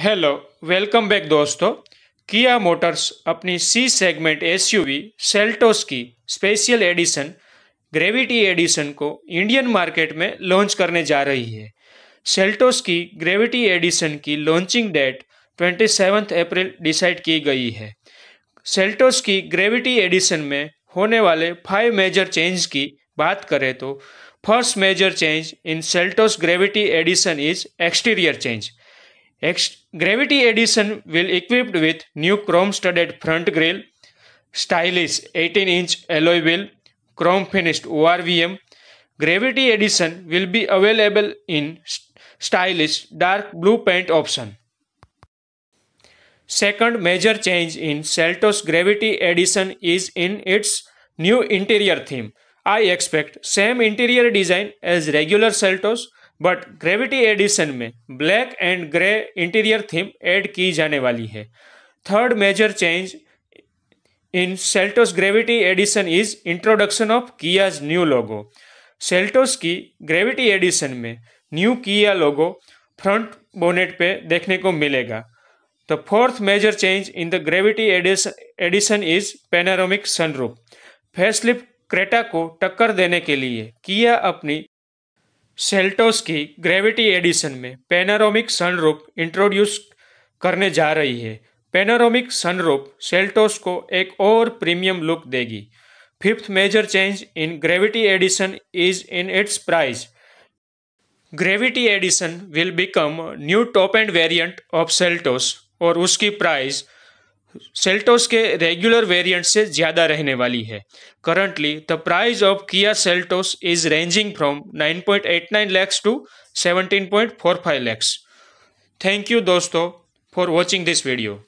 Hello welcome back दोस्तों Kia Motors अपनी C segment SUV Seltos की स्पेशल एडिशन ग्रेविटी एडिशन को Indian market में लॉन्च करने जा रही है सेल्टोस की ग्रेविटी एडिशन की launching date twenty seventh April decide की गई है सेल्टोस की ग्रेविटी एडिशन में होने वाले फाइव मेजर चेंज की बात करें तो first major change in Seltos gravity edition is exterior change Gravity Edition will equipped with new chrome studded front grille, stylish 18 inch alloy wheel, chrome finished ORVM. Gravity Edition will be available in stylish dark blue paint option. Second major change in Seltos Gravity Edition is in its new interior theme. I expect same interior design as regular Seltos but gravity edition में black and grey interior theme add की जाने वाली है third major change in Seltos gravity edition is introduction of Kia's new logo Seltos की gravity edition में new Kia logo front bonnet पे देखने को मिलेगा the fourth major change in the gravity edition is panoramic sunroof facelift Creta को टक्कर देने के लिए किया अपनी सेल्टोस की ग्रेविटी एडिशन में पेनारोमिक सनरूप इंट्रोड्यूस करने जा रही है पेनारोमिक सनरूप सेल्टोस को एक और प्रीमियम लुक देगी fifth major change in gravity edition is in its price gravity edition will become new top end variant of Seltos और उसकी प्राइस सेल्टोस के रेगुलर वेरिएंट से ज़्यादा रहने वाली है currently the price of Kia Seltos is ranging from 9.89 lakhs to 17.45 lakhs thank you दोस्तों for watching this video